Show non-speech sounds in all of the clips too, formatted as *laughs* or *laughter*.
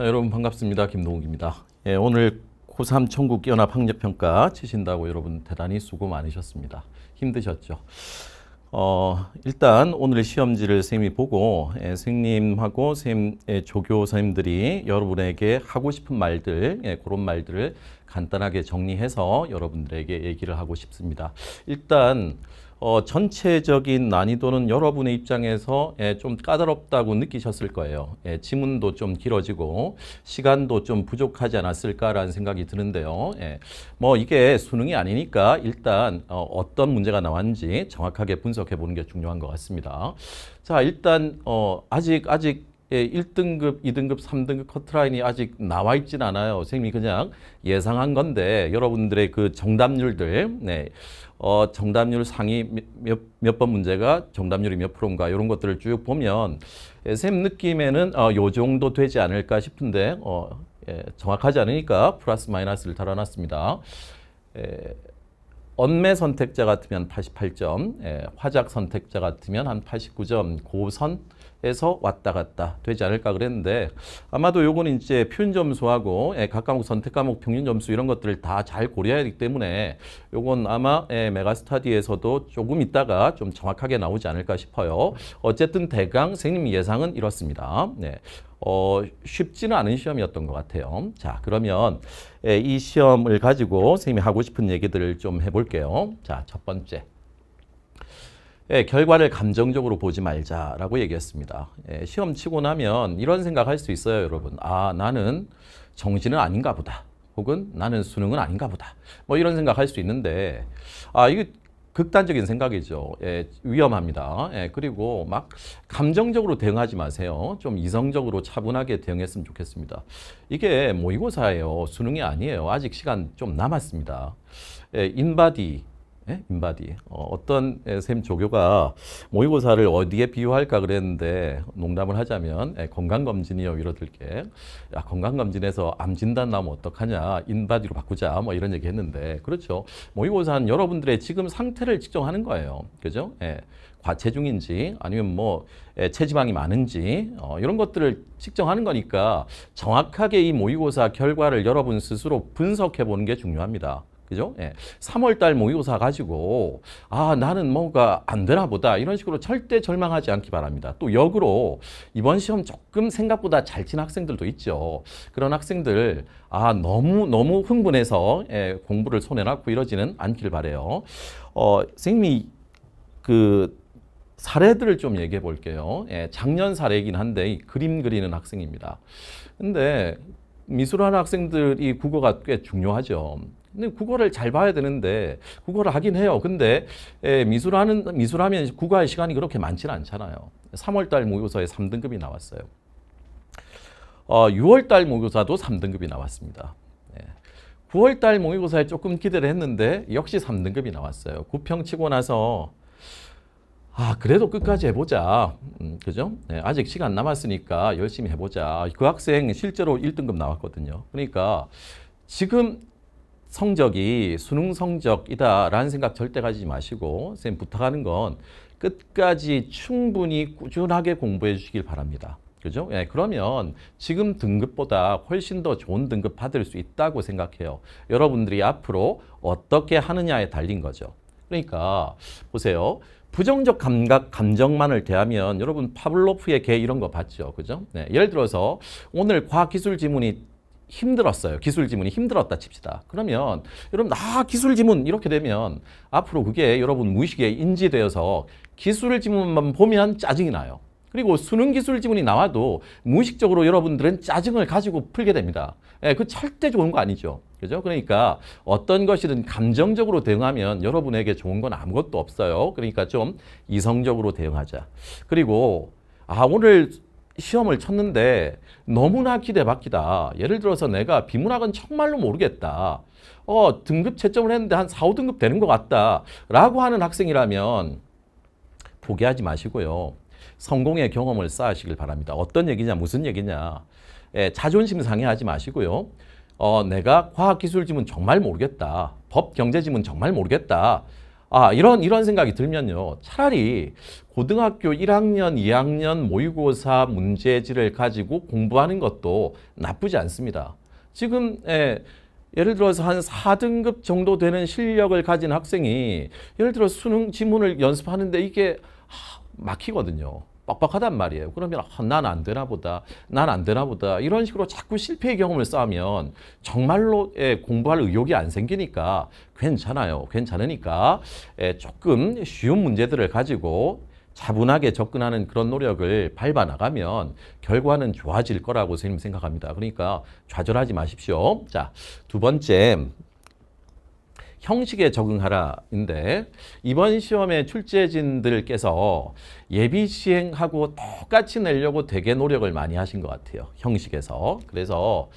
자, 여러분 반갑습니다. 김동욱입니다. 예, 오늘 고3 천국 연합 학력 평가 치신다고 여러분 대단히 수고 많으셨습니다. 힘드셨죠? 어, 일단 오늘 시험지를 쌤이 보고 예, 선생님하고 쌤 예, 조교 선생님들이 여러분에게 하고 싶은 말들 예, 그런 말들을 간단하게 정리해서 여러분들에게 얘기를 하고 싶습니다. 일단 어, 전체적인 난이도는 여러분의 입장에서 예, 좀 까다롭다고 느끼셨을 거예요. 예, 지문도 좀 길어지고 시간도 좀 부족하지 않았을까라는 생각이 드는데요. 예, 뭐 이게 수능이 아니니까 일단 어, 떤 문제가 나왔는지 정확하게 분석해 보는 게 중요한 것 같습니다. 자 일단 어, 아직 아직 예, 1등급, 2등급, 3등급 커트라인이 아직 나와 있진 않아요. 선생님이 그냥 예상한 건데 여러분들의 그 정답률들, 네, 어, 정답률 상위 몇몇번 문제가 정답률이 몇 프로인가 이런 것들을 쭉 보면 예, 선 느낌에는 어, 요 정도 되지 않을까 싶은데 어, 예, 정확하지 않으니까 플러스 마이너스를 달아놨습니다. 예, 언매 선택자 같으면 88점, 예, 화작 선택자 같으면 한 89점, 고선 에서 왔다 갔다 되지 않을까 그랬는데 아마도 요거는 이제 표현 점수하고 예, 각 과목 선택 과목 평균 점수 이런 것들을 다 잘 고려해야 되기 때문에 요건 아마 예, 메가스타디에서도 조금 있다가 좀 정확하게 나오지 않을까 싶어요. 어쨌든 대강 선생님 예상은 이렇습니다. 네. 어, 쉽지는 않은 시험이었던 것 같아요. 자, 그러면 예, 이 시험을 가지고 선생님이 하고 싶은 얘기들을 좀 해볼게요. 자, 첫 번째. 예, 결과를 감정적으로 보지 말자라고 얘기했습니다. 예, 시험 치고 나면 이런 생각할 수 있어요, 여러분. 아, 나는 정신은 아닌가 보다. 혹은 나는 수능은 아닌가 보다. 뭐 이런 생각할 수 있는데 아, 이게 극단적인 생각이죠. 예, 위험합니다. 예, 그리고 막 감정적으로 대응하지 마세요. 좀 이성적으로 차분하게 대응했으면 좋겠습니다. 이게 모의고사예요. 수능이 아니에요. 아직 시간 좀 남았습니다. 예, 인바디 예? 인바디 어, 떤샘 조교가 모의고사를 어디에 비유할까 그랬는데 농담을 하자면 예, 건강검진이요 위로들게 야, 건강검진에서 암 진단 나면 어떡하냐 인바디로 바꾸자 뭐 이런 얘기 했는데 그렇죠 모의고사는 여러분들의 지금 상태를 측정하는 거예요 그죠 예. 과체중인지 아니면 뭐 체지방이 많은지 어, 이런 것들을 측정하는 거니까 정확하게 이 모의고사 결과를 여러분 스스로 분석해 보는 게 중요합니다. 그죠? 예. 3월달 모의고사 가지고 아 나는 뭔가 안 되나 보다 이런 식으로 절대 절망하지 않기 바랍니다. 또 역으로 이번 시험 조금 생각보다 잘 친 학생들도 있죠. 그런 학생들 아 너무 너무 흥분해서 예, 공부를 손에 넣고 이러지는 않길 바래요. 어, 선생님이 그 사례들을 좀 얘기해 볼게요. 예, 작년 사례이긴 한데 그림 그리는 학생입니다. 근데 미술하는 학생들이 국어가 꽤 중요하죠. 근데 국어를 잘 봐야 되는데 국어를 하긴 해요. 근데 에, 예, 미술하는 미술하면 국어의 시간이 그렇게 많지는 않잖아요. 3월달 모의고사에 3등급이 나왔어요. 어, 6월달 모의고사도 3등급이 나왔습니다. 예. 9월달 모의고사에 조금 기대를 했는데 역시 3등급이 나왔어요. 구평 치고 나서 아 그래도 끝까지 해보자. 음, 그죠? 네, 아직 시간 남았으니까 열심히 해보자. 그 학생 실제로 1등급 나왔거든요. 그러니까 지금 성적이 수능 성적이다라는 생각 절대 가지지 마시고 선생님 부탁하는 건 끝까지 충분히 꾸준하게 공부해 주시길 바랍니다. 그죠? 예, 그러면 지금 등급보다 훨씬 더 좋은 등급 받을 수 있다고 생각해요. 여러분들이 앞으로 어떻게 하느냐에 달린 거죠. 그러니까 보세요. 부정적 감각, 감정만을 대하면 여러분 파블로프의 개 이런 거 봤죠. 그죠? 네, 예를 들어서 오늘 과학기술 지문이 힘들었어요. 기술 지문이 힘들었다 칩시다. 그러면 여러분 아 기술 지문 이렇게 되면 앞으로 그게 여러분 무의식에 인지되어서 기술 지문만 보면 짜증이 나요. 그리고 수능 기술 지문이 나와도 무의식적으로 여러분들은 짜증을 가지고 풀게 됩니다. 예, 그 절대 좋은 거 아니죠. 그죠? 그러니까 어떤 것이든 감정적으로 대응하면 여러분에게 좋은 건 아무것도 없어요. 그러니까 좀 이성적으로 대응하자. 그리고 아 오늘 시험을 쳤는데 너무나 기대받기다. 예를 들어서 내가 비문학은 정말로 모르겠다. 어, 등급 채점을 했는데 한 4, 5등급 되는 것 같다. 라고 하는 학생이라면 포기하지 마시고요. 성공의 경험을 쌓으시길 바랍니다. 어떤 얘기냐, 무슨 얘기냐. 예, 자존심 상해하지 마시고요. 어, 내가 과학기술지문 정말 모르겠다. 법경제지문 정말 모르겠다. 아, 이런, 이런 생각이 들면요. 차라리 고등학교 1학년, 2학년 모의고사 문제지를 가지고 공부하는 것도 나쁘지 않습니다. 지금 예, 예를 들어서 한 4등급 정도 되는 실력을 가진 학생이 예를 들어 수능 지문을 연습하는데 이게 하, 막히거든요. 빡빡하단 말이에요. 그러면 아, 난안 되나 보다, 난 안 되나 보다 이런 식으로 자꾸 실패의 경험을 쌓으면 정말로 예, 공부할 의욕이 안 생기니까 괜찮아요. 괜찮으니까 예, 조금 쉬운 문제들을 가지고 차분하게 접근하는 그런 노력을 밟아나가면 결과는 좋아질 거라고 선생님 생각합니다. 그러니까 좌절하지 마십시오. 자, 두 번째 형식에 적응하라인데 이번 시험에 출제진들께서 예비 시행하고 똑같이 내려고 되게 노력을 많이 하신 것 같아요. 형식에서. 그래서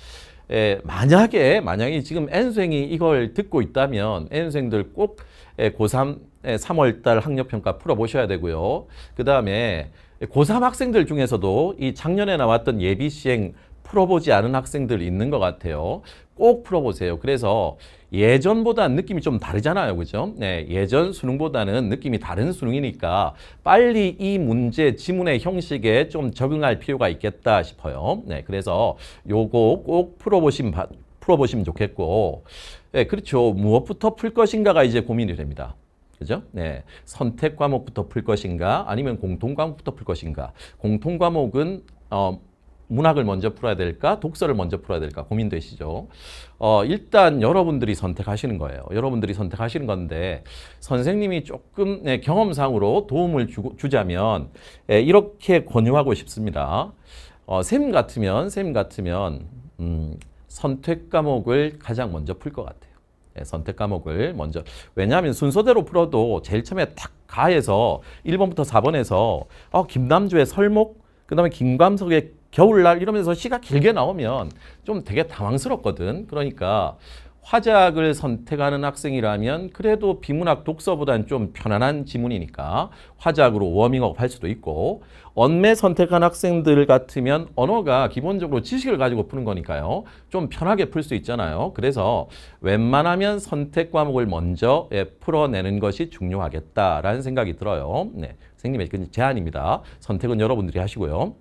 에, 예, 만약에 만약에 지금 N생이 이걸 듣고 있다면 N생들 꼭 예, 고3 3월달 예, 학력평가 풀어보셔야 되고요. 그 다음에 고3 학생들 중에서도 이 작년에 나왔던 예비시행 풀어보지 않은 학생들 있는 것 같아요. 꼭 풀어보세요. 그래서 예전보다 느낌이 좀 다르잖아요. 그죠? 네, 예전 수능보다는 느낌이 다른 수능이니까 빨리 이 문제 지문의 형식에 좀 적응할 필요가 있겠다 싶어요. 네, 그래서 요거 꼭 풀어보신 바, 풀어보시면 좋겠고 네, 그렇죠. 무엇부터 풀 것인가가 이제 고민이 됩니다. 그죠? 네. 선택 과목부터 풀 것인가 아니면 공통 과목부터 풀 것인가. 공통 과목은 어, 문학을 먼저 풀어야 될까 독서를 먼저 풀어야 될까 고민되시죠. 어, 일단 여러분들이 선택하시는 거예요. 여러분들이 선택하시는 건데 선생님이 조금 네, 경험상으로 도움을 주 주자면 네, 이렇게 권유하고 싶습니다. 어, 쌤 같으면 쌤 같으면 음, 선택 과목을 가장 먼저 풀 것 같아요. 선택 과목을 먼저 왜냐하면 순서대로 풀어도 제일 처음에 딱 가에서 1번부터 4번에서 어, 김남주의 설목 그 다음에 김감석의 겨울날 이러면서 시가 길게 나오면 좀 되게 당황스럽거든. 그러니까 화작을 선택하는 학생이라면 그래도 비문학 독서보단 좀 편안한 지문이니까 화작으로 워밍업 할 수도 있고 언매 선택한 학생들 같으면 언어가 기본적으로 지식을 가지고 푸는 거니까요. 좀 편하게 풀 수 있잖아요. 그래서 웬만하면 선택 과목을 먼저 예, 풀어내는 것이 중요하겠다라는 생각이 들어요. 네, 선생님의 그 제안입니다. 선택은 여러분들이 하시고요.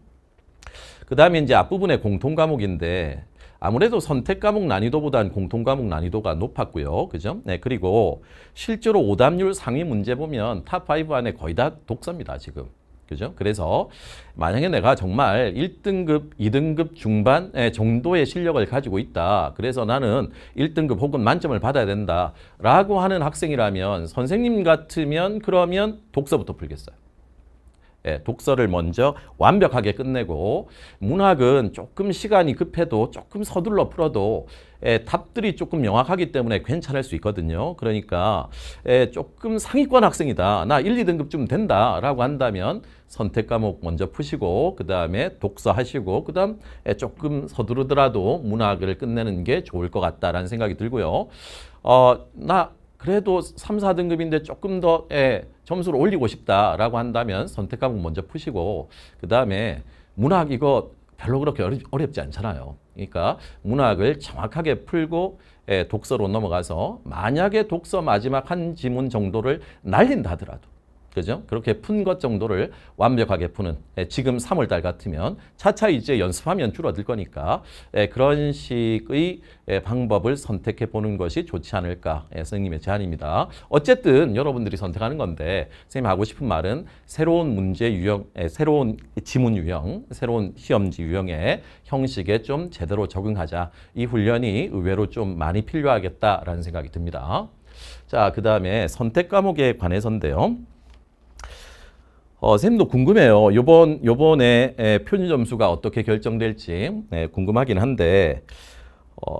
그 다음에 이제 앞부분의 공통 과목인데 아무래도 선택 과목 난이도보단 공통 과목 난이도가 높았고요. 그죠? 네, 그리고 실제로 오답률 상위 문제 보면 탑5 안에 거의 다 독서입니다, 지금. 그죠? 그래서 만약에 내가 정말 1등급, 2등급 중반 예, 정도의 실력을 가지고 있다. 그래서 나는 1등급 혹은 만점을 받아야 된다. 라고 하는 학생이라면 선생님 같으면 그러면 독서부터 풀겠어요. 예, 독서를 먼저 완벽하게 끝내고 문학은 조금 시간이 급해도 조금 서둘러 풀어도 예, 답들이 조금 명확하기 때문에 괜찮을 수 있거든요. 그러니까 예, 조금 상위권 학생이다. 나 1, 2등급 쯤 된다 라고 한다면 선택 과목 먼저 푸시고 그 다음에 독서하시고 그 다음 예, 조금 서두르더라도 문학을 끝내는 게 좋을 것 같다라는 생각이 들고요. 어, 나 그래도 3, 4등급인데 조금 더 예, 점수를 올리고 싶다라고 한다면 선택 과목 먼저 푸시고 그 다음에 문학 이거 별로 그렇게 어렵, 지 않잖아요. 그러니까 문학을 정확하게 풀고 예, 독서로 넘어가서 만약에 독서 마지막 한 지문 정도를 날린다 하더라도 그죠? 그렇게 푼 것 정도를 완벽하게 푸는 예, 지금 3월 달 같으면 차차 이제 연습하면 줄어들 거니까 예, 그런 식의 예, 방법을 선택해 보는 것이 좋지 않을까 예, 선생님의 제안입니다. 어쨌든 여러분들이 선택하는 건데 선생님 하고 싶은 말은 새로운 문제 유형, 예, 새로운 지문 유형, 새로운 시험지 유형의 형식에 좀 제대로 적응하자. 이 훈련이 의외로 좀 많이 필요하겠다라는 생각이 듭니다. 자, 그 다음에 선택 과목에 관해서인데요. 어, 쌤도 궁금해요. 요번, 요번에 예, 표준 점수가 어떻게 결정될지 예, 궁금하긴 한데, 어,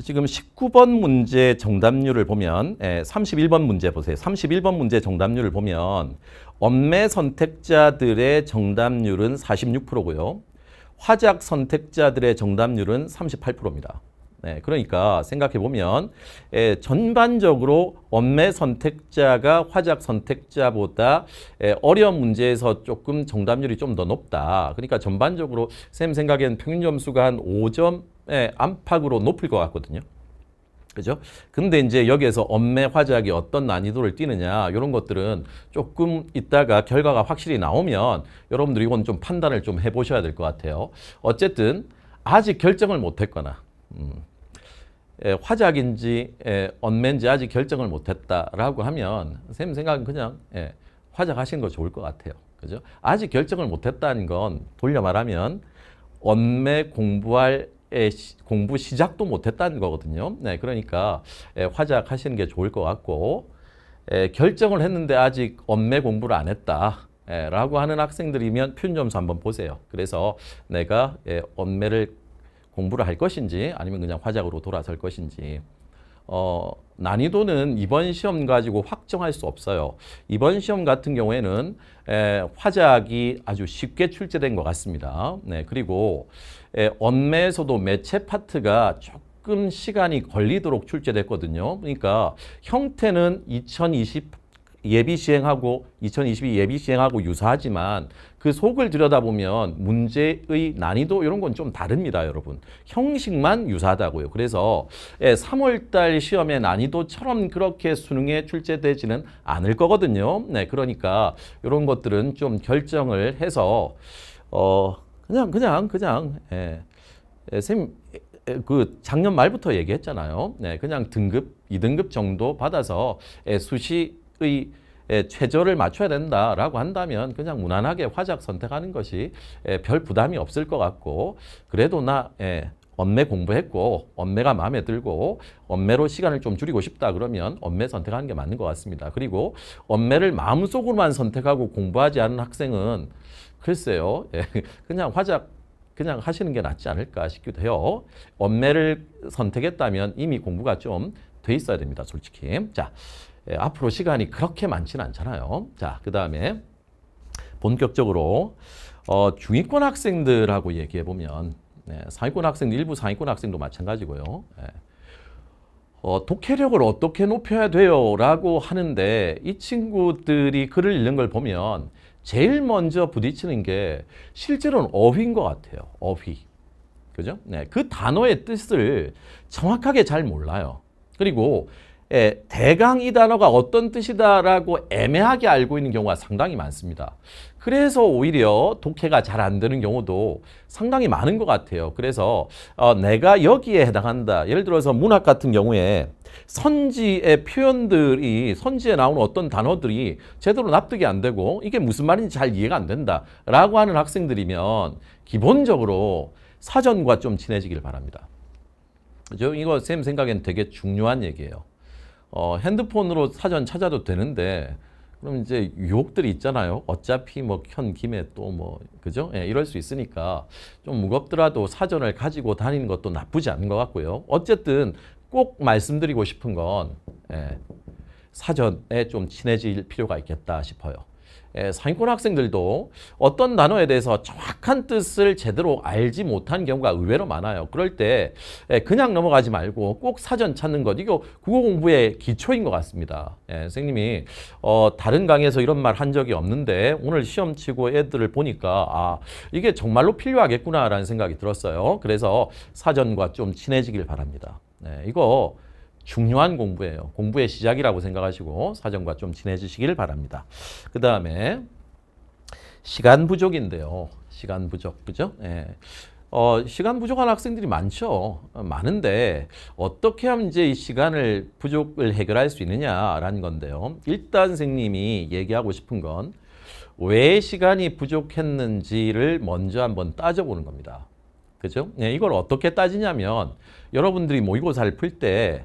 지금 19번 문제 정답률을 보면, 예, 31번 문제 보세요. 31번 문제 정답률을 보면, 엄매 선택자들의 정답률은 46%고요. 화작 선택자들의 정답률은 38%입니다. 네, 그러니까 생각해 보면 예, 전반적으로 원매 선택자가 화작 선택자보다 예, 어려운 문제에서 조금 정답률이 좀 더 높다. 그러니까 전반적으로 쌤 생각엔 평균 점수가 한 5점 예, 안팎으로 높을 것 같거든요. 그죠? 근데 이제 여기에서 엄매 화작이 어떤 난이도를 띠느냐 이런 것들은 조금 있다가 결과가 확실히 나오면 여러분들이 이건 좀 판단을 좀 해보셔야 될 것 같아요. 어쨌든 아직 결정을 못했거나 음, 화작인지 언맨지 아직 결정을 못했다라고 하면 선생님 생각은 그냥 화작하시는 거 좋을 것 같아요. 그죠? 아직 결정을 못했다는 건 돌려 말하면 언매 공부할 공부 시작도 못했다는 거거든요. 네, 그러니까 화작하시는 게 좋을 것 같고 결정을 했는데 아직 언매 공부를 안 했다. 라고 하는 학생들이면 표준 점수 한번 보세요. 그래서 내가 언매를 공부를 할 것인지 아니면 그냥 화작으로 돌아설 것인지 어, 난이도는 이번 시험 가지고 확정할 수 없어요. 이번 시험 같은 경우에는 에, 화작이 아주 쉽게 출제된 것 같습니다. 네, 그리고 에, 언매에서도 매체 파트가 조금 시간이 걸리도록 출제됐거든요. 그러니까 형태는 2020 예비 시행하고 2022 예비 시행하고 유사하지만 그 속을 들여다보면 문제의 난이도 이런 건 좀 다릅니다, 여러분. 형식만 유사하다고요. 그래서 예, 3월달 시험의 난이도처럼 그렇게 수능에 출제되지는 않을 거거든요. 네, 그러니까 이런 것들은 좀 결정을 해서 어 그냥 그냥 그냥 예, 예, 선그 예, 작년 말부터 얘기했잖아요. 네, 그냥 등급 2등급 정도 받아서 예, 수시 의 최저를 맞춰야 된다라고 한다면 그냥 무난하게 화작 선택하는 것이 별 부담이 없을 것 같고 그래도 나 원매 공부했고 원매가 마음에 들고 원매로 시간을 좀 줄이고 싶다 그러면 원매 선택하는 게 맞는 것 같습니다. 그리고 원매를 마음속으로만 선택하고 공부하지 않은 학생은 글쎄요 예, *laughs* 그냥 화작 그냥 하시는 게 낫지 않을까 싶기도 해요. 원매를 선택했다면 이미 공부가 좀 돼 있어야 됩니다. 솔직히. 자, 예, 앞으로 시간이 그렇게 많지는 않잖아요. 자, 그 다음에 본격적으로 어, 중위권 학생들하고 얘기해 보면 네, 상위권 학생 일부 상위권 학생도 마찬가지고요. 예. 어, 독해력을 어떻게 높여야 돼요? 라고 하는데 이 친구들이 글을 읽는 걸 보면 제일 먼저 부딪히는 게 실제로는 어휘인 것 같아요. 어휘. 그죠? 네, 그 단어의 뜻을 정확하게 잘 몰라요. 그리고 예, 대강 이 단어가 어떤 뜻이다라고 애매하게 알고 있는 경우가 상당히 많습니다. 그래서 오히려 독해가 잘 안 되는 경우도 상당히 많은 것 같아요. 그래서 어, 내가 여기에 해당한다. 예를 들어서 문학 같은 경우에 선지의 표현들이 선지에 나오는 어떤 단어들이 제대로 납득이 안 되고 이게 무슨 말인지 잘 이해가 안 된다라고 하는 학생들이면 기본적으로 사전과 좀 친해지길 바랍니다. 그 이거 쌤 생각엔 되게 중요한 얘기예요. 어, 핸드폰으로 사전 찾아도 되는데 그럼 이제 유혹들이 있잖아요. 어차피 뭐 현 김에 또 뭐 그죠? 예, 이럴 수 있으니까 좀 무겁더라도 사전을 가지고 다니는 것도 나쁘지 않은 것 같고요. 어쨌든 꼭 말씀드리고 싶은 건 예, 사전에 좀 친해질 필요가 있겠다 싶어요. 예, 상위권 학생들도 어떤 단어에 대해서 정확한 뜻을 제대로 알지 못한 경우가 의외로 많아요. 그럴 때 예, 그냥 넘어가지 말고 꼭 사전 찾는 것. 이거 국어 공부의 기초인 것 같습니다. 예, 선생님이 어, 다른 강에서 의 이런 말 한 적이 없는데 오늘 시험 치고 애들을 보니까 아 이게 정말로 필요하겠구나라는 생각이 들었어요. 그래서 사전과 좀 친해지길 바랍니다. 네, 이거 중요한 공부예요. 공부의 시작이라고 생각하시고 사전과 좀 친해지시길 바랍니다. 그 다음에 시간 부족인데요. 시간 부족, 그죠? 예. 어, 시간 부족한 학생들이 많죠. 어, 많은데 어떻게 하면 이제 이 시간을 부족을 해결할 수 있느냐라는 건데요. 일단 선생님이 얘기하고 싶은 건 왜 시간이 부족했는지를 먼저 한번 따져보는 겁니다. 그죠? 네, 이걸 어떻게 따지냐면 여러분들이 모의고사를 풀때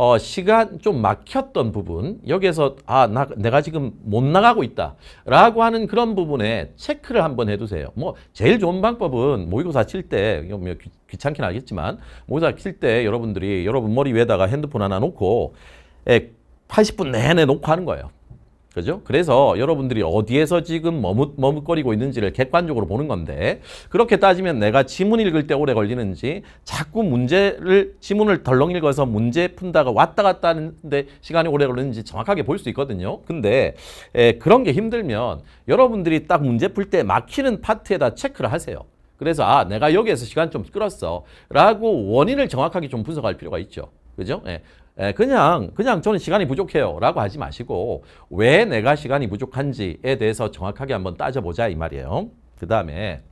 어, 시간 좀 막혔던 부분 여기에서 아 나, 내가 지금 못 나가고 있다 라고 하는 그런 부분에 체크를 한번 해두세요 뭐 제일 좋은 방법은 모의고사 칠때 뭐 귀찮긴 알겠지만 모의고사 칠 때 여러분들이 여러분 머리 위에다가 핸드폰 하나 놓고 80분 예, 내내 놓고 하는 거예요 그죠? 그래서 여러분들이 어디에서 지금 머뭇, 머뭇거리고 있는지를 객관적으로 보는 건데 그렇게 따지면 내가 지문 읽을 때 오래 걸리는지 자꾸 문제를 지문을 덜렁 읽어서 문제 푼다가 왔다 갔다 하는데 시간이 오래 걸리는지 정확하게 볼 수 있거든요. 근데 에, 그런 게 힘들면 여러분들이 딱 문제 풀 때 막히는 파트에다 체크를 하세요. 그래서 아 내가 여기에서 시간 좀 끌었어 라고 원인을 정확하게 좀 분석할 필요가 있죠. 그죠? 예. 그냥 그냥 저는 시간이 부족해요 라고 하지 마시고 왜 내가 시간이 부족한지에 대해서 정확하게 한번 따져보자 이 말이에요. 그 다음에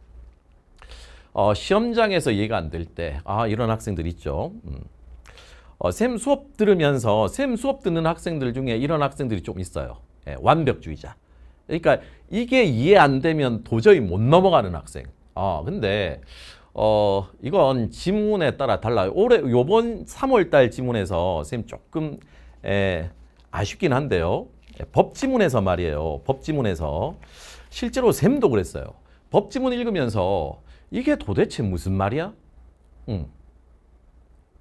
어, 시험장에서 이해가 안 될 때아 이런 학생들 있죠. 음. 어, 쌤 수업 들으면서 쌤 수업 듣는 학생들 중에 이런 학생들이 좀 있어요. 예, 완벽주의자. 그러니까 이게 이해 안 되면 도저히 못 넘어가는 학생. 어, 근데 어 이건 지문에 따라 달라요. 올해 요번 3월달 지문에서 선생님 조금 에, 아쉽긴 한데요. 예, 법지문에서 말이에요. 법지문에서 실제로 샘도 그랬어요. 법지문 읽으면서 이게 도대체 무슨 말이야? 음.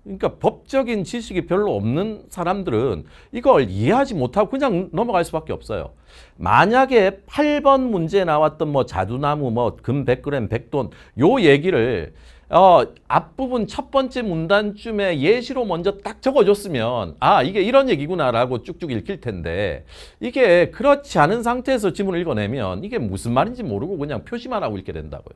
그러니까 법적인 지식이 별로 없는 사람들은 이걸 이해하지 못하고 그냥 넘어갈 수밖에 없어요. 만약에 8번 문제에 나왔던 뭐 자두나무 뭐 금 100g 100돈 요 얘기를 어, 앞부분 첫 번째 문단쯤에 예시로 먼저 딱 적어줬으면 아 이게 이런 얘기구나라고 쭉쭉 읽힐 텐데 이게 그렇지 않은 상태에서 지문을 읽어내면 이게 무슨 말인지 모르고 그냥 표시만 하고 읽게 된다고요.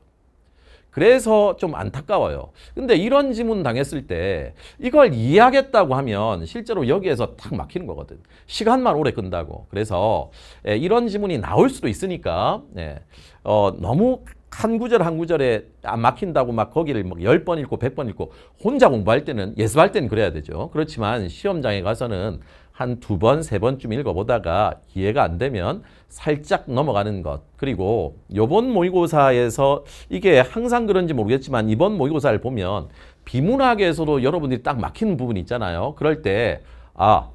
그래서 좀 안타까워요. 근데 이런 지문 당했을 때 이걸 이해하겠다고 하면 실제로 여기에서 탁 막히는 거거든. 시간만 오래 끈다고. 그래서 예, 이런 지문이 나올 수도 있으니까 예, 어, 너무 한 구절 한 구절에 안 아, 막힌다고 막 거기를 막1번 읽고 1번 읽고 혼자 공부할 때는 예습할 때는 그래야 되죠. 그렇지만 시험장에 가서는 한두 번, 세 번쯤 읽어보다가 이해가안 되면 살짝 넘어가는 것. 그리고 요번 모의고사에서 이게 항상 그런지 모르겠지만 이번 모의고사를 보면 비문학에서도 여러분들이 딱 막히는 부분이 있잖아요. 그럴 때 아,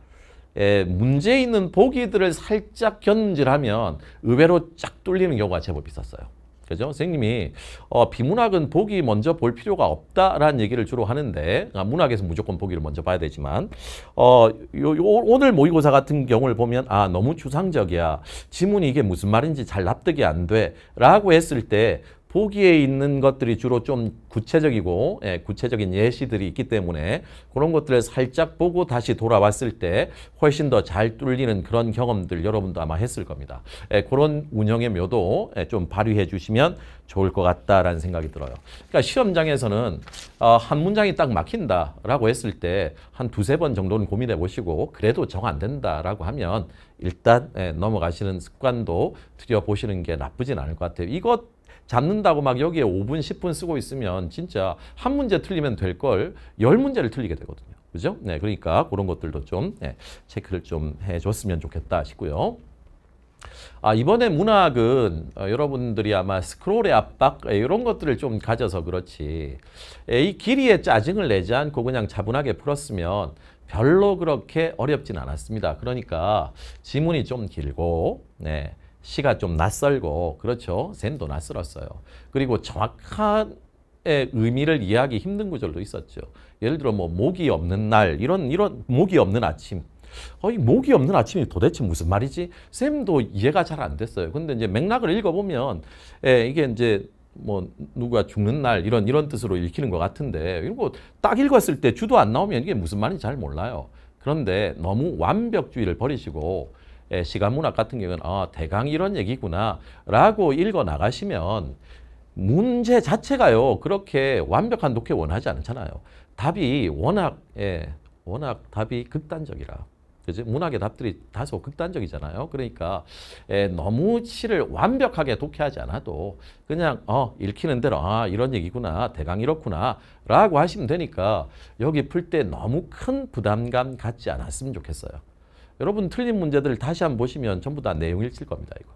에, 예, 문제 있는 보기들을 살짝 견질하면 의외로 쫙 뚫리는 경우가 제법 있었어요. 그죠? 선생님이 어, 비문학은 보기 먼저 볼 필요가 없다라는 얘기를 주로 하는데 아, 문학에서 무조건 보기를 먼저 봐야 되지만 어, 요, 요, 오늘 모의고사 같은 경우를 보면 아 너무 추상적이야. 지문이 이게 무슨 말인지 잘 납득이 안 돼. 라고 했을 때 보기에 있는 것들이 주로 좀 구체적이고 예, 구체적인 예시들이 있기 때문에 그런 것들을 살짝 보고 다시 돌아왔을 때 훨씬 더 잘 뚫리는 그런 경험들 여러분도 아마 했을 겁니다. 예, 그런 운영의 묘도 예, 좀 발휘해 주시면 좋을 것 같다라는 생각이 들어요. 그러니까 시험장에서는 어, 한 문장이 딱 막힌다라고 했을 때 한 두세 번 정도는 고민해 보시고 그래도 정 안 된다라고 하면 일단 예, 넘어가시는 습관도 들여보시는 게 나쁘진 않을 것 같아요. 이것 잡는다고 막 여기에 5분, 10분 쓰고 있으면 진짜 한 문제 틀리면 될 걸 열문제를 틀리게 되거든요. 그죠? 네, 그러니까 그런 것들도 좀 네, 체크를 좀 해줬으면 좋겠다 싶고요. 아, 이번에 문학은 어, 여러분들이 아마 스크롤의 압박 예, 이런 것들을 좀 가져서 그렇지 에, 예, 이 길이에 짜증을 내지 않고 그냥 차분하게 풀었으면 별로 그렇게 어렵진 않았습니다. 그러니까 지문이 좀 길고 네. 시가 좀 낯설고 그렇죠. 젠도 낯설었어요. 그리고 정확한 의미를 이해하기 힘든 구절도 있었죠. 예를 들어 뭐 목이 없는 날 이런 이런 목이 없는 아침 어이 목이 없는 아침이 도대체 무슨 말이지? 쌤도 이해가 잘 안 됐어요. 근데 이제 맥락을 읽어보면 에, 이게 이제 뭐 누가 죽는 날 이런 이런 뜻으로 읽히는 것 같은데 이거 딱 읽었을 때 주도 안 나오면 이게 무슨 말인지 잘 몰라요. 그런데 너무 완벽주의를 버리시고 예, 시간 문학 같은 경우는 아, 대강 이런 얘기구나 라고 읽어 나가시면 문제 자체가요 그렇게 완벽한 독해 원하지 않잖아요. 답이 워낙 예, 워낙 답이 극단적이라 그죠? 문학의 답들이 다소 극단적이잖아요. 그러니까 에, 예, 너무 시를 완벽하게 독해하지 않아도 그냥 어 읽히는 대로 아 이런 얘기구나 대강 이렇구나 라고 하시면 되니까 여기 풀 때 너무 큰 부담감 갖지 않았으면 좋겠어요. 여러분 틀린 문제들을 다시 한번 보시면 전부 다 내용일칠 겁니다. 이거.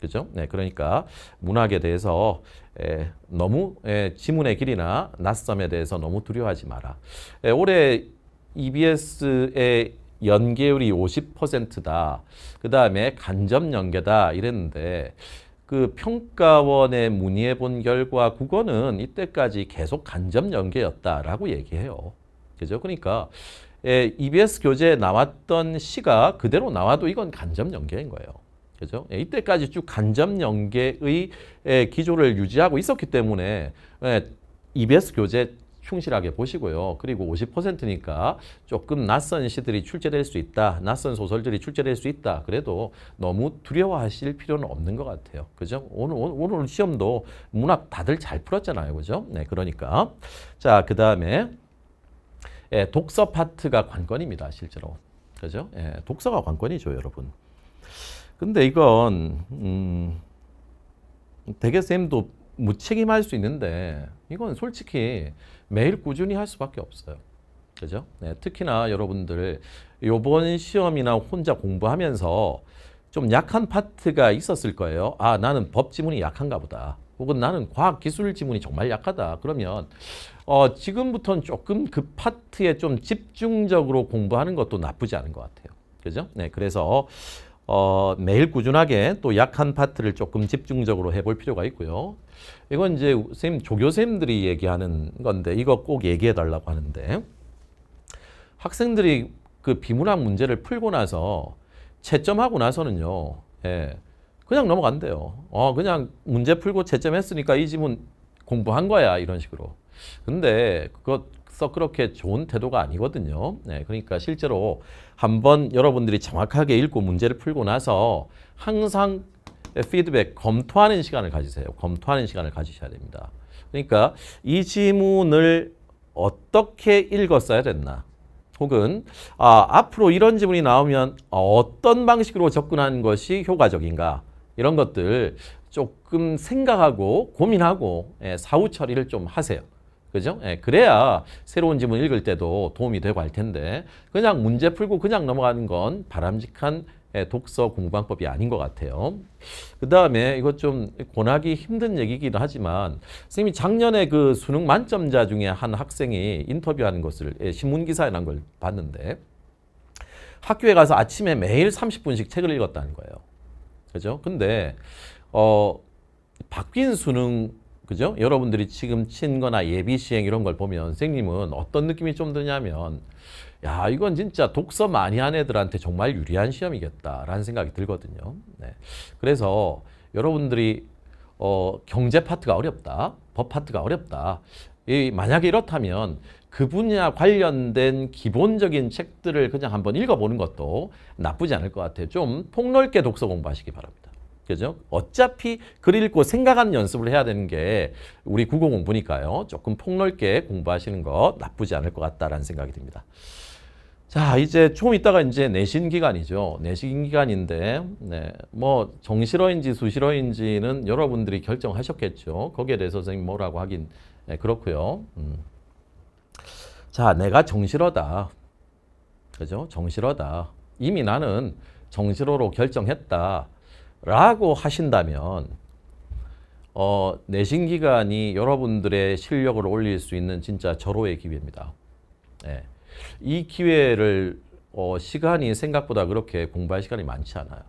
그죠? 네, 그러니까 문학에 대해서 에, 너무 에, 지문의 길이나 낯섦에 대해서 너무 두려워하지 마라. 에, 올해 EBS의 연계율이 50%다. 그 다음에 간접 연계다 이랬는데 그 평가원에 문의해 본 결과 국어는 이때까지 계속 간접 연계였다라고 얘기해요. 그죠? 그러니까 EBS 예, 교재에 나왔던 시가 그대로 나와도 이건 간접 연계인 거예요. 그죠? 예, 이때까지 쭉 간접 연계의 예, 기조를 유지하고 있었기 때문에 예, EBS 교재 충실하게 보시고요. 그리고 50%니까 조금 낯선 시들이 출제될 수 있다. 낯선 소설들이 출제될 수 있다. 그래도 너무 두려워하실 필요는 없는 것 같아요. 그죠? 오늘, 오늘 시험도 문학 다들 잘 풀었잖아요. 그죠? 네, 그러니까. 자, 그 다음에 예, 독서 파트가 관건입니다. 실제로. 그죠? 예, 독서가 관건이죠, 여러분. 근데 이건 음, 대개쌤도 무책임할 수 있는데 이건 솔직히 매일 꾸준히 할 수밖에 없어요. 그죠? 네, 특히나 여러분들 요번 시험이나 혼자 공부하면서 좀 약한 파트가 있었을 거예요. 아 나는 법 지문이 약한가 보다. 혹은 나는 과학기술 지문이 정말 약하다. 그러면 어, 지금부터는 조금 그 파트에 좀 집중적으로 공부하는 것도 나쁘지 않은 것 같아요. 그죠? 네, 그래서 어, 매일 꾸준하게 또 약한 파트를 조금 집중적으로 해볼 필요가 있고요. 이건 이제 쌤, 조교쌤들이 얘기하는 건데 이거 꼭 얘기해달라고 하는데 학생들이 그 비문학 문제를 풀고 나서 채점하고 나서는요. 예, 그냥 넘어간대요. 어, 그냥 문제 풀고 채점했으니까 이 지문 공부한 거야 이런 식으로. 근데 그거 썩 그렇게 좋은 태도가 아니거든요. 네, 그러니까 실제로 한번 여러분들이 정확하게 읽고 문제를 풀고 나서 항상 피드백 검토하는 시간을 가지세요. 검토하는 시간을 가지셔야 됩니다. 그러니까 이 지문을 어떻게 읽었어야 됐나 혹은 아, 앞으로 이런 질문이 나오면 어떤 방식으로 접근하는 것이 효과적인가 이런 것들 조금 생각하고 고민하고 예, 사후 처리를 좀 하세요. 그죠? 예, 그래야 새로운 지문 읽을 때도 도움이 되고 할 텐데 그냥 문제 풀고 그냥 넘어가는 건 바람직한 예, 독서 공부방법이 아닌 것 같아요. 그 다음에 이것 좀 권하기 힘든 얘기기도 하지만 선생님이 작년에 그 수능 만점자 중에 한 학생이 인터뷰하는 것을 예, 신문기사에 난 걸 봤는데 학교에 가서 아침에 매일 30분씩 책을 읽었다는 거예요. 그죠? 근데 어 바뀐 수능 그죠? 여러분들이 지금 친 거나 예비 시행 이런 걸 보면 선생님은 어떤 느낌이 좀 드냐면 야 이건 진짜 독서 많이 한 애들한테 정말 유리한 시험이겠다라는 생각이 들거든요. 네. 그래서 여러분들이 어, 경제 파트가 어렵다, 법 파트가 어렵다. 이 만약에 이렇다면 그 분야 관련된 기본적인 책들을 그냥 한번 읽어보는 것도 나쁘지 않을 것 같아요. 좀 폭넓게 독서 공부하시기 바랍니다. 그죠? 어차피 글 읽고 생각하는 연습을 해야 되는 게 우리 국어 공부니까요. 조금 폭넓게 공부하시는 것 나쁘지 않을 것 같다라는 생각이 듭니다. 자, 이제 좀 이따가 이제 내신 기간이죠. 내신 기간인데, 네, 뭐 정시로인지 수시로인지는 여러분들이 결정하셨겠죠. 거기에 대해서 선생님 뭐라고 하긴 네, 그렇고요. 음. 자, 내가 정시로다. 그죠? 정시로다. 이미 나는 정시로로 결정했다. 라고 하신다면 어, 내신 기간이 여러분들의 실력을 올릴 수 있는 진짜 절호의 기회입니다. 네. 이 기회를 어, 시간이 생각보다 그렇게 공부할 시간이 많지 않아요.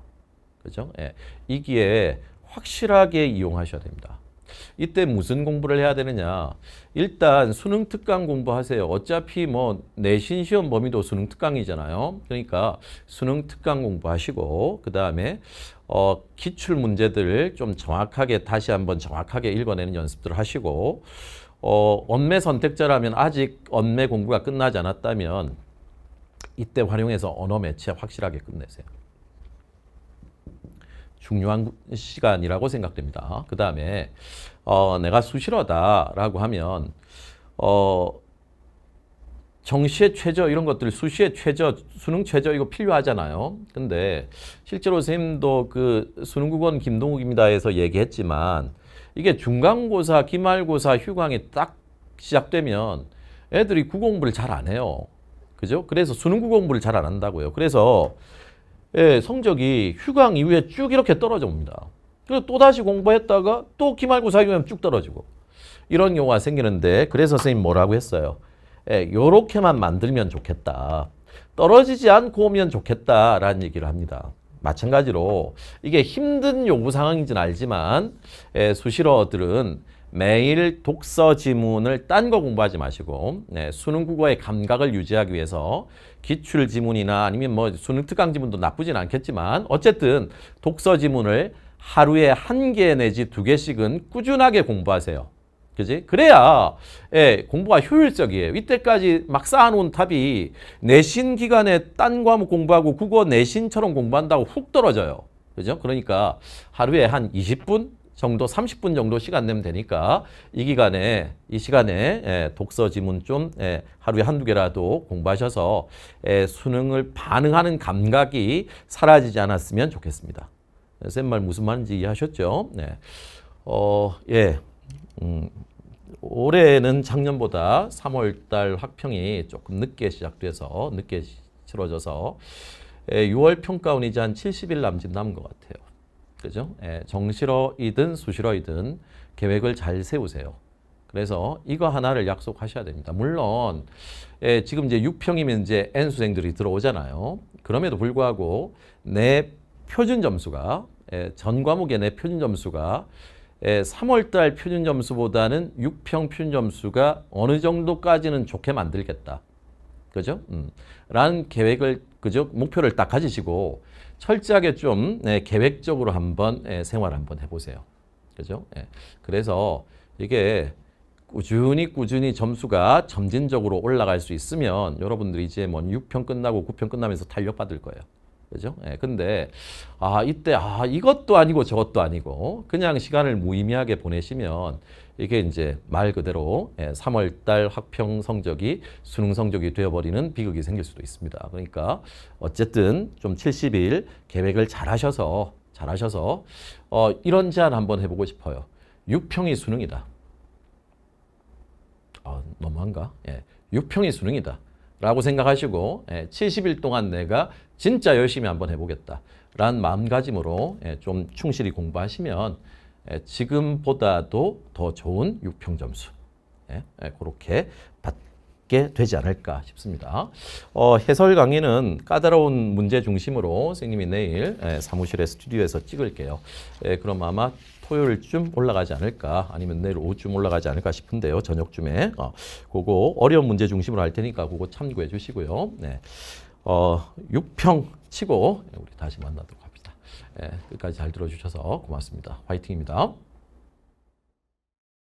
그죠? 예. 이 기회에 확실하게 이용하셔야 됩니다. 이때 무슨 공부를 해야 되느냐 일단 수능 특강 공부하세요 어차피 뭐 내신 시험 범위도 수능 특강이잖아요 그러니까 수능 특강 공부하시고 그 다음에 어, 기출 문제들 좀 정확하게 다시 한번 정확하게 읽어내는 연습들 하시고 어, 원매 선택자라면 아직 원매 공부가 끝나지 않았다면 이때 활용해서 언어 매체 확실하게 끝내세요. 중요한 시간이라고 생각됩니다. 그 다음에 어, 내가 수시로다라고 하면 어, 정시의 최저 이런 것들 수시의 최저 수능 최저 이거 필요하잖아요. 근데 실제로 선생님도 그 수능국원 김동욱입니다에서 얘기했지만 이게 중간고사, 기말고사, 휴강이 딱 시작되면 애들이 국공부를 잘 안 해요. 그죠? 그래서 수능국 공부를 잘 안 한다고요. 그래서 예, 성적이 휴강 이후에 쭉 이렇게 떨어져 옵니다. 그래서 또다시 공부했다가 또 기말고사 이후에 쭉 떨어지고 이런 경우가 생기는데 그래서 선생님 뭐라고 했어요? 예, 요렇게만 만들면 좋겠다. 떨어지지 않고 오면 좋겠다라는 얘기를 합니다. 마찬가지로 이게 힘든 요구 상황인지는 알지만 예, 수시로들은 매일 독서 지문을 딴 거 공부하지 마시고 예, 수능 국어의 감각을 유지하기 위해서 기출 지문이나 아니면 뭐 수능 특강 지문도 나쁘진 않겠지만 어쨌든 독서 지문을 하루에 한 개 내지 두 개씩은 꾸준하게 공부하세요. 그지? 그래야 예, 공부가 효율적이에요. 이때까지 막 쌓아놓은 탑이 내신 기간에 딴 과목 공부하고 국어 내신처럼 공부한다고 훅 떨어져요. 그죠? 그러니까 하루에 한 20분 정도, 30분 정도 시간 내면 되니까 이 기간에, 이 시간에 예, 독서 지문 좀 예, 하루에 한두 개라도 공부하셔서 예, 수능을 반응하는 감각이 사라지지 않았으면 좋겠습니다. 쌤 말 무슨 말인지 이해하셨죠? 네. 어, 예. 음, 올해는 작년보다 3월달 학평이 조금 늦게 시작돼서 늦게 치러져서 6월 예, 평가운 이제 한 70일 남짓 남은 것 같아요. 그죠? 예, 정실어이든 수실어이든 계획을 잘 세우세요. 그래서 이거 하나를 약속하셔야 됩니다. 물론 예, 지금 이제 6평이면 이제 N 수생들이 들어오잖아요. 그럼에도 불구하고 내 표준 점수가 예, 전 과목의 내 표준 점수가 3월달 표준 점수보다는 6평 표준 점수가 어느 정도까지는 좋게 만들겠다. 그죠? 음. 라는 계획을, 그죠? 목표를 딱 가지시고 철저하게 좀 예, 계획적으로 한번 예, 네, 생활 한번 해보세요. 그죠? 예. 그래서 이게 꾸준히 꾸준히 점수가 점진적으로 올라갈 수 있으면 여러분들이 이제 뭐 6평 끝나고 9평 끝나면서 탄력 받을 거예요. 그죠? 예, 근데 아 이때 아 이것도 아니고 저것도 아니고 그냥 시간을 무의미하게 보내시면 이게 이제 말 그대로 예, 3월달 학평 성적이 수능 성적이 되어버리는 비극이 생길 수도 있습니다. 그러니까 어쨌든 좀 70일 계획을 잘 하셔서 잘 하셔서 어, 이런 제안 한번 해보고 싶어요. 6평이 수능이다. 아, 너무한가? 예, 6평이 수능이다. 라고 생각하시고 70일 예, 동안 내가 진짜 열심히 한번 해보겠다. 라는 마음가짐으로 예, 좀 충실히 공부하시면 예, 지금보다도 더 좋은 6평 점수 예, 그렇게 받게 되지 않을까 싶습니다. 어, 해설 강의는 까다로운 문제 중심으로 선생님이 내일 사무실에 스튜디오에서 찍을게요. 그럼 아마 토요일쯤 올라가지 않을까 아니면 내일 오후쯤 올라가지 않을까 싶은데요. 저녁쯤에 어, 그거 어려운 문제 중심으로 할 테니까 그거 참고해 주시고요. 네. 어, 6평 치고 우리 다시 만나도록 합시다. 예, 끝까지 잘 들어주셔서 고맙습니다. 화이팅입니다.